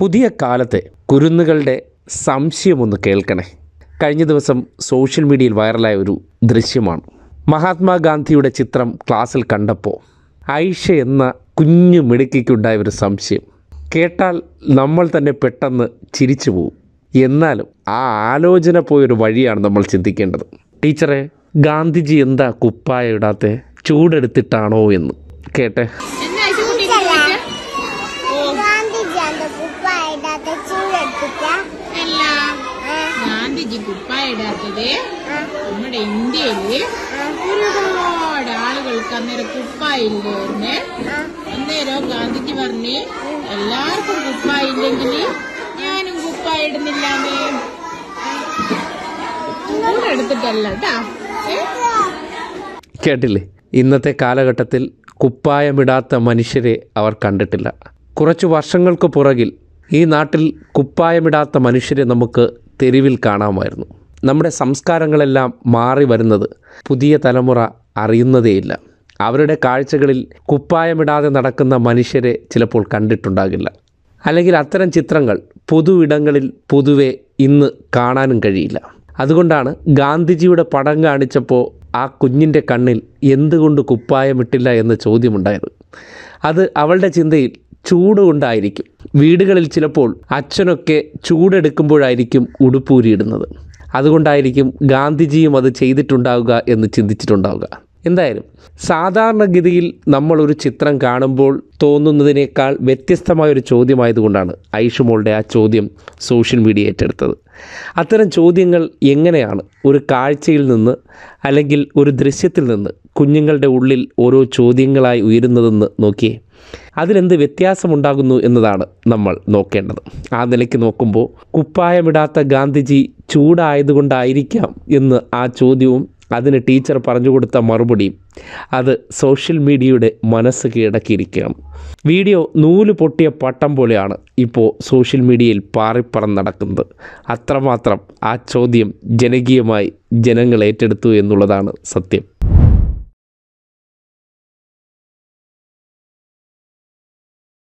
പുതിയ കാലത്തെ കുരുന്നുകളുടെ സംശയമൊന്ന് കേൾക്കണേ കഴിഞ്ഞ ദിവസം സോഷ്യൽ മീഡിയയിൽ വൈറലായ ഒരു ദൃശ്യമാണ് മഹാത്മാഗാന്ധിയുടെ ചിത്രം ക്ലാസ്സിൽ കണ്ടപ്പോൾ ഐഷ എന്ന കുഞ്ഞു മിടുക്കിക്കുണ്ടായ ഒരു സംശയം കേട്ടാൽ നമ്മൾ തന്നെ പെട്ടെന്ന് ചിരിച്ചു പോകും എന്നാലും ആ ആലോചന പോയൊരു വഴിയാണ് നമ്മൾ ചിന്തിക്കേണ്ടത് ടീച്ചറെ ഗാന്ധിജി എന്താ കുപ്പായ ഇടാത്ത ചൂടെടുത്തിട്ടാണോ എന്ന് കേട്ടെ ഈ കുപ്പായ ഇടാത്തത് നമ്മുടെ ഇന്ത്യയില് ഒരുപാട് ആളുകൾക്ക് അന്നേരം കുപ്പായില്ലായിരുന്നു അന്നേരം ഗാന്ധിജി പറഞ്ഞ് എല്ലാവർക്കും കുപ്പായില്ലെങ്കിൽ ഞാനും കുപ്പായ ഇടുന്നില്ലാന്ന് എടുത്തിട്ടല്ല കേട്ടില്ലേ ഇന്നത്തെ കാലഘട്ടത്തിൽ കുപ്പായമിടാത്ത മനുഷ്യരെ അവർ കണ്ടിട്ടില്ല കുറച്ച് വർഷങ്ങൾക്ക് പുറകിൽ ഈ നാട്ടിൽ കുപ്പായമിടാത്ത മനുഷ്യരെ നമുക്ക് തെരുവിൽ കാണാമായിരുന്നു നമ്മുടെ സംസ്കാരങ്ങളെല്ലാം മാറി വരുന്നത് പുതിയ തലമുറ അറിയുന്നതേയില്ല അവരുടെ കാഴ്ചകളിൽ കുപ്പായമിടാതെ നടക്കുന്ന മനുഷ്യരെ ചിലപ്പോൾ കണ്ടിട്ടുണ്ടാകില്ല അല്ലെങ്കിൽ അത്തരം ചിത്രങ്ങൾ പൊതു ഇടങ്ങളിൽ പൊതുവെ ഇന്ന് കാണാനും കഴിയില്ല അതുകൊണ്ടാണ് ഗാന്ധിജിയുടെ പടം കാണിച്ചപ്പോൾ ആ കുഞ്ഞിൻ്റെ കണ്ണിൽ എന്തുകൊണ്ട് കുപ്പായമിട്ടില്ല എന്ന ചോദ്യമുണ്ടായത് അത് അവളുടെ ചിന്തയിൽ ചൂടുകൊണ്ടായിരിക്കും വീടുകളിൽ ചിലപ്പോൾ അച്ഛനൊക്കെ ചൂടെടുക്കുമ്പോഴായിരിക്കും ഉടുപ്പൂരിയിടുന്നത് അതുകൊണ്ടായിരിക്കും ഗാന്ധിജിയും അത് ചെയ്തിട്ടുണ്ടാവുക എന്ന് ചിന്തിച്ചിട്ടുണ്ടാവുക എന്തായാലും സാധാരണഗതിയിൽ നമ്മളൊരു ചിത്രം കാണുമ്പോൾ തോന്നുന്നതിനേക്കാൾ വ്യത്യസ്തമായ ഒരു ചോദ്യമായതുകൊണ്ടാണ് ഐഷുമോളുടെ ആ ചോദ്യം സോഷ്യൽ മീഡിയ ഏറ്റെടുത്തത് അത്തരം ചോദ്യങ്ങൾ എങ്ങനെയാണ് ഒരു കാഴ്ചയിൽ നിന്ന് അല്ലെങ്കിൽ ഒരു ദൃശ്യത്തിൽ നിന്ന് കുഞ്ഞുങ്ങളുടെ ഉള്ളിൽ ഓരോ ചോദ്യങ്ങളായി ഉയരുന്നതെന്ന് നോക്കിയേ അതിലെന്ത് വ്യത്യാസമുണ്ടാകുന്നു എന്നതാണ് നമ്മൾ നോക്കേണ്ടത് ആ നിലയ്ക്ക് നോക്കുമ്പോൾ കുപ്പായമിടാത്ത ഗാന്ധിജി ചൂടായതുകൊണ്ടായിരിക്കാം എന്ന് ആ ചോദ്യവും അതിന് ടീച്ചർ പറഞ്ഞു കൊടുത്ത മറുപടിയും അത് സോഷ്യൽ മീഡിയയുടെ മനസ്സ് കീഴടക്കിയിരിക്കുകയാണ് വീഡിയോ നൂല് പൊട്ടിയ പട്ടം പോലെയാണ് ഇപ്പോൾ സോഷ്യൽ മീഡിയയിൽ പാറിപ്പറം നടക്കുന്നത് അത്രമാത്രം ആ ചോദ്യം ജനകീയമായി ജനങ്ങൾ ഏറ്റെടുത്തു എന്നുള്ളതാണ് സത്യം